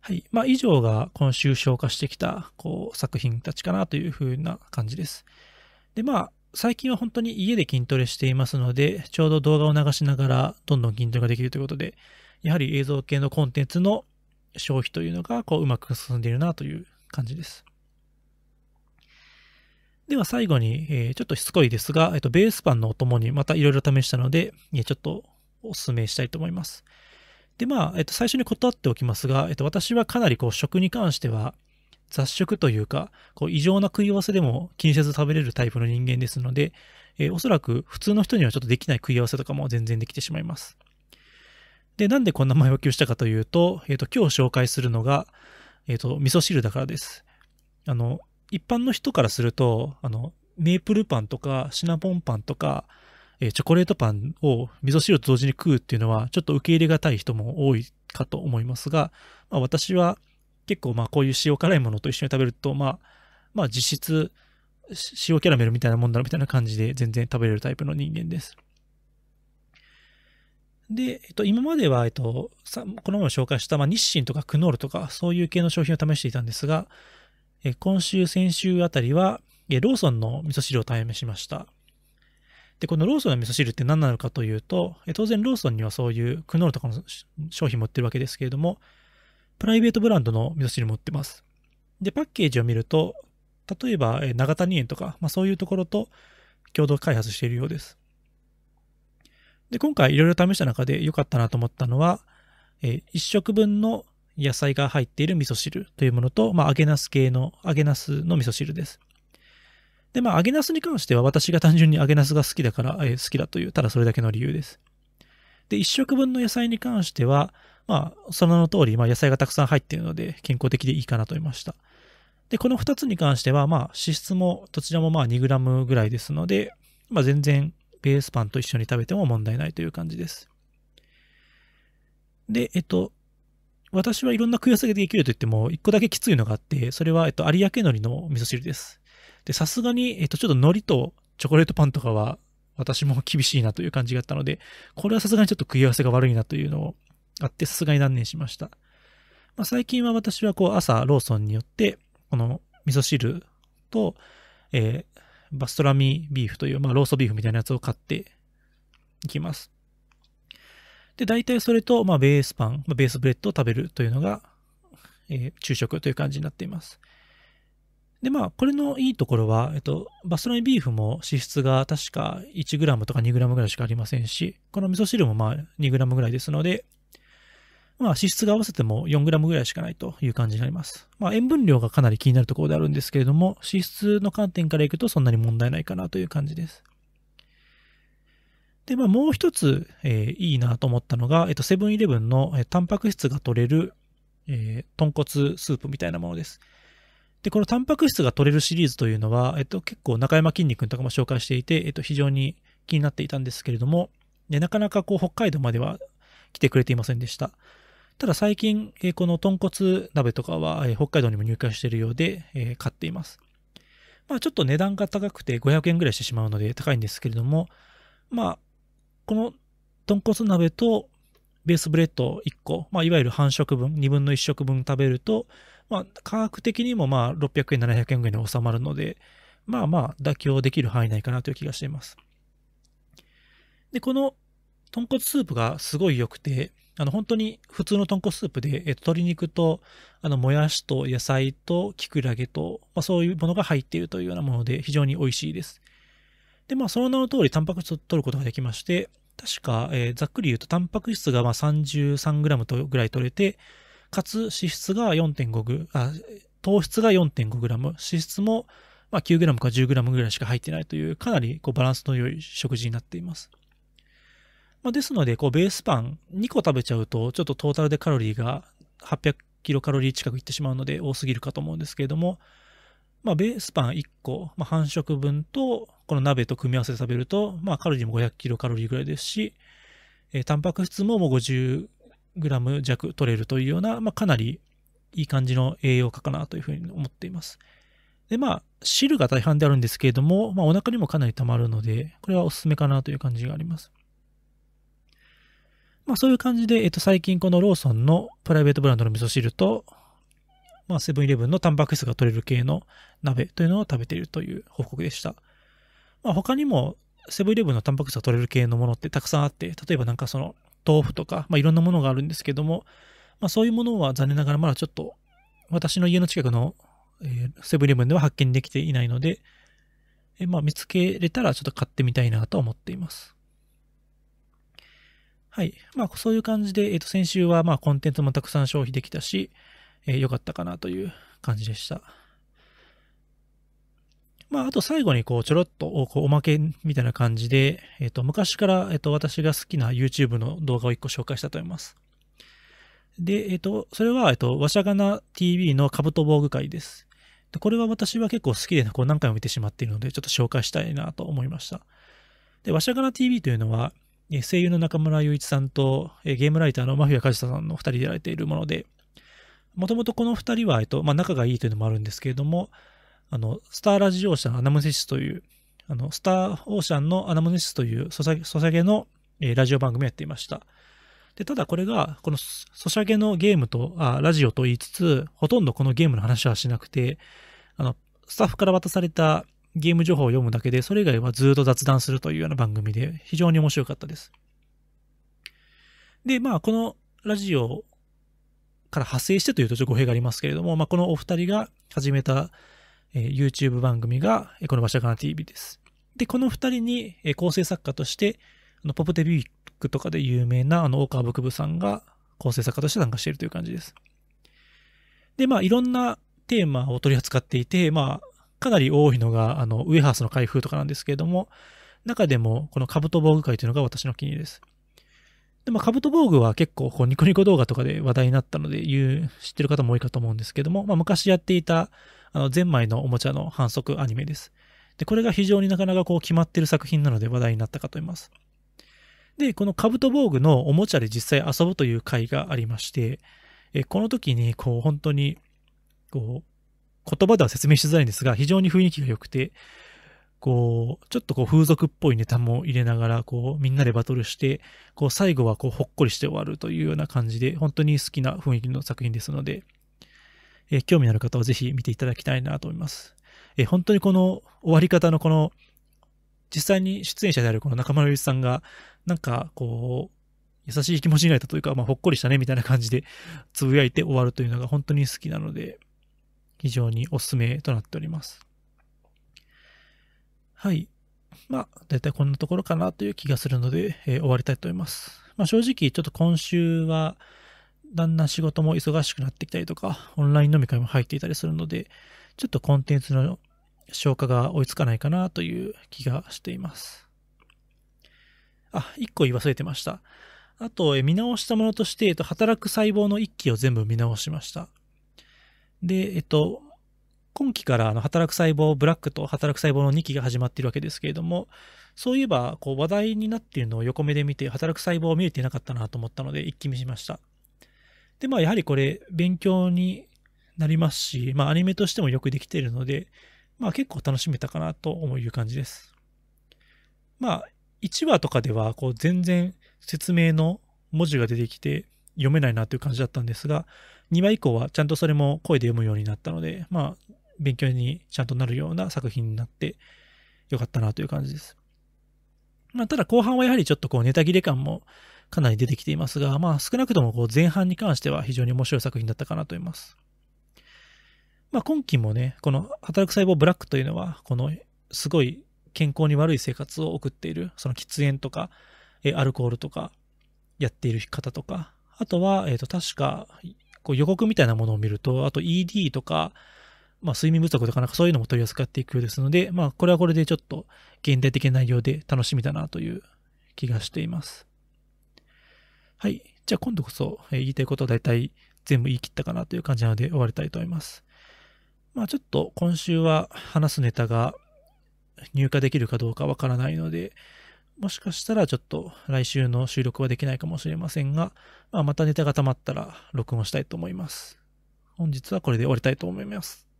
はい。まあ、以上が今週消化してきた、こう、作品たちかなというふうな感じです。で、まあ、最近は本当に家で筋トレしていますので、ちょうど動画を流しながらどんどん筋トレができるということで、やはり映像系のコンテンツの消費というのがこううまく進んでいるなという感じです。では最後に、えちょっとしつこいですが、えっと、ベースパンのお供にまたいろいろ試したので、ちょっとお勧めしたいと思います。で、まあ、えっと、最初に断っておきますが、えっと、私はかなりこう食に関しては雑食というか、こう異常な食い合わせでも気にせず食べれるタイプの人間ですので、えー、おそらく普通の人にはちょっとできない食い合わせとかも全然できてしまいます。で、なんでこんな前置きをしたかというと、えっ、ー、と、今日紹介するのが、えっ、ー、と、味噌汁だからです。あの、一般の人からすると、あの、メープルパンとかシナモンパンとか、えー、チョコレートパンを味噌汁と同時に食うっていうのは、ちょっと受け入れがたい人も多いかと思いますが、まあ、私は結構まあこういう塩辛いものと一緒に食べると、まあ、まあ実質、塩キャラメルみたいなもんだろみたいな感じで全然食べれるタイプの人間です。で、えっと、今までは、えっと、さこのまま紹介した、まあ、日清とかクノールとか、そういう系の商品を試していたんですが、え今週、先週あたりは、えローソンの味噌汁を試しました。で、このローソンの味噌汁って何なのかというと、え当然ローソンにはそういうクノールとかの商品も売ってるわけですけれども、プライベートブランドの味噌汁も売ってます。で、パッケージを見ると、例えば、え長谷園とか、まあ、そういうところと共同開発しているようです。で、今回いろいろ試した中で良かったなと思ったのは、え1食分の野菜が入っている味噌汁というものと、まあ、揚げナス系の、揚げナスの味噌汁です。で、まあ、揚げナスに関しては私が単純に揚げナスが好きだから、えー、好きだという、ただそれだけの理由です。で、1食分の野菜に関しては、まあ、その名の通り、まあ、野菜がたくさん入っているので、健康的でいいかなと思いました。で、この2つに関しては、まあ、脂質もどちらもまあ 2g ぐらいですので、まあ、全然ベースパンと一緒に食べても問題ないという感じです。で、えっと、私はいろんな食い合わせができると言っても、一個だけきついのがあって、それは、えっと、有明海苔の味噌汁です。で、さすがに、えっと、ちょっと海苔とチョコレートパンとかは、私も厳しいなという感じがあったので、これはさすがにちょっと食い合わせが悪いなというのをあって、さすがに断念しました。まあ、最近は私はこう朝、ローソンによって、この味噌汁と、えー、バストラミビーフという、まあ、ローストビーフみたいなやつを買っていきます。で、大体それと、まあ、ベースパン、まあ、ベースブレッドを食べるというのが、えー、昼食という感じになっています。で、まあ、これのいいところは、えっと、バストラミビーフも脂質が確か 1g とか 2g ぐらいしかありませんし、この味噌汁もまあ 2g ぐらいですので、まあ、脂質が合わせても 4g ぐらいしかないという感じになります。まあ、塩分量がかなり気になるところであるんですけれども、脂質の観点からいくとそんなに問題ないかなという感じです。で、まあ、もう一つ、えー、いいなと思ったのが、えっと、セブンイレブンの、えー、タンパク質が取れる、えー、豚骨スープみたいなものです。で、このタンパク質が取れるシリーズというのは、えっと、結構中山筋肉とかも紹介していて、えっと、非常に気になっていたんですけれども、でなかなかこう、北海道までは来てくれていませんでした。ただ最近、えこの豚骨鍋とかは、え北海道にも入荷しているようで、え買っています。まあちょっと値段が高くて500円ぐらいしてしまうので高いんですけれども、まあ、この豚骨鍋とベースブレッド1個、まあ、いわゆる半食分、2分の1食分食べると、まあ、価格的にもまあ600円、700円ぐらいに収まるので、まあまあ妥協できる範囲内かなという気がしています。で、この豚骨スープがすごい良くて、あの、本当に普通の豚骨スープで、えっと、鶏肉と、あの、もやしと野菜ときくらげと、まあ、そういうものが入っているというようなもので、非常に美味しいです。で、まあ、その名の通り、タンパク質を取ることができまして、確か、えー、ざっくり言うと、タンパク質がまあ 33g とぐらい取れて、かつ、脂質が 4.5g、糖質が 4.5g、脂質もまあ 9g か 10g ぐらいしか入ってないという、かなりこうバランスの良い食事になっています。まあ、ですので、こう、ベースパン2個食べちゃうと、ちょっとトータルでカロリーが800キロカロリー近くいってしまうので多すぎるかと思うんですけれども、まあ、ベースパン1個、まあ、半食分と、この鍋と組み合わせて食べると、まあ、カロリーも500キロカロリーぐらいですし、えー、タンパク質ももう50グラム弱取れるというような、まあ、かなりいい感じの栄養価かなというふうに思っています。で、まあ、汁が大半であるんですけれども、まあ、お腹にもかなり溜まるので、これはおすすめかなという感じがあります。まあそういう感じで、えっと、最近このローソンのプライベートブランドの味噌汁と、まあセブンイレブンのタンパク質が取れる系の鍋というのを食べているという報告でした。まあ他にもセブンイレブンのタンパク質が取れる系のものってたくさんあって、例えばなんかその豆腐とか、まあいろんなものがあるんですけども、まあそういうものは残念ながらまだちょっと私の家の近くの、セブンイレブンでは発見できていないので、えまあ見つけれたらちょっと買ってみたいなと思っています。はい。まあ、そういう感じで、えっ、ー、と、先週は、まあ、コンテンツもたくさん消費できたし、えー、良かったかなという感じでした。まあ、あと最後に、こう、ちょろっと、こう、おまけみたいな感じで、えっ、ー、と、昔から、えっ、ー、と、私が好きな YouTube の動画を一個紹介したと思います。で、えっ、と、それは、えっ、と、わしゃがな TV のカブト防具会です。でこれは私は結構好きで、こう、何回も見てしまっているので、ちょっと紹介したいなと思いました。で、わしゃがな TV というのは、声優の中村雄一さんと、えゲームライターのマフィア梶田さんの2人でやられているもので、もともとこの2人は、えっとまあ、仲がいいというのもあるんですけれども、あのスターラジオーシャンアナムネシスという、あのスターオーシャンのアナムネシスというソソシャゲの、えラジオ番組をやっていました。でただこれが、このソシャゲのゲームとあ、ラジオと言いつつ、ほとんどこのゲームの話はしなくて、あのスタッフから渡されたゲーム情報を読むだけで、それ以外はずっと雑談するというような番組で、非常に面白かったです。で、まあ、このラジオから派生してというとちょっと語弊がありますけれども、まあ、このお二人が始めた、えー、YouTube 番組が、えこの場所かナ TV です。で、この二人に、えー、構成作家として、あのポプテビークとかで有名なあの大川ブ部さんが構成作家として参加しているという感じです。で、まあ、いろんなテーマを取り扱っていて、まあ、かなり多いのが、あの、ウエハースの開封とかなんですけれども、中でも、このカブト防具会というのが私の気に入りです。で、まあ、カブト防具は結構、こう、ニコニコ動画とかで話題になったので、言う、知ってる方も多いかと思うんですけども、まあ、昔やっていた、あの、ゼンマイのおもちゃの反則アニメです。で、これが非常になかなかこう、決まってる作品なので話題になったかと思います。で、このカブト防具のおもちゃで実際遊ぶという会がありまして、えこの時に、こう、本当に、こう、言葉では説明しづらいんですが、非常に雰囲気が良くて、こう、ちょっとこう風俗っぽいネタも入れながら、こう、みんなでバトルして、こう、最後はこう、ほっこりして終わるというような感じで、本当に好きな雰囲気の作品ですので、えー、興味のある方はぜひ見ていただきたいなと思います。えー、本当にこの終わり方のこの、実際に出演者であるこの中村ゆ一さんが、なんかこう、優しい気持ちになれたというか、まあ、ほっこりしたねみたいな感じでつぶやいて終わるというのが本当に好きなので、非常におすすめとなっております。はい。まあ、だいたいこんなところかなという気がするので、えー、終わりたいと思います。まあ、正直、ちょっと今週は、だんだん仕事も忙しくなってきたりとか、オンライン飲み会も入っていたりするので、ちょっとコンテンツの消化が追いつかないかなという気がしています。あ、1個言い忘れてました。あと、見直したものとして、働く細胞の1期を全部見直しました。で、えっと、今期からあの働く細胞ブラックと働く細胞の2期が始まっているわけですけれども、そういえばこう話題になっているのを横目で見て、働く細胞見えてなかったなと思ったので、一気見しました。で、まあやはりこれ勉強になりますし、まあアニメとしてもよくできているので、まあ結構楽しめたかなと思う感じです。まあ1話とかではこう全然説明の文字が出てきて、読めないなという感じだったんですが、2話以降はちゃんとそれも声で読むようになったので、まあ、勉強にちゃんとなるような作品になってよかったなという感じです。まあ、ただ後半はやはりちょっとこうネタ切れ感もかなり出てきていますが、まあ少なくともこう前半に関しては非常に面白い作品だったかなと思います。まあ今期もね、この働く細胞ブラックというのは、このすごい健康に悪い生活を送っている、その喫煙とか、アルコールとかやっている方とか、あとは、えっ、ー、と、確か、こう予告みたいなものを見ると、あと ED とか、まあ、睡眠不足とかなんかそういうのも取り扱っていくようですので、まあ、これはこれでちょっと現代的な内容で楽しみだなという気がしています。はい。じゃあ今度こそ、えー、言いたいことは大体全部言い切ったかなという感じなので終わりたいと思います。まあちょっと今週は話すネタが入荷できるかどうかわからないので、もしかしたらちょっと来週の収録はできないかもしれませんが、まあ、またネタが溜まったら録音したいと思います。本日はこれで終わりたいと思います。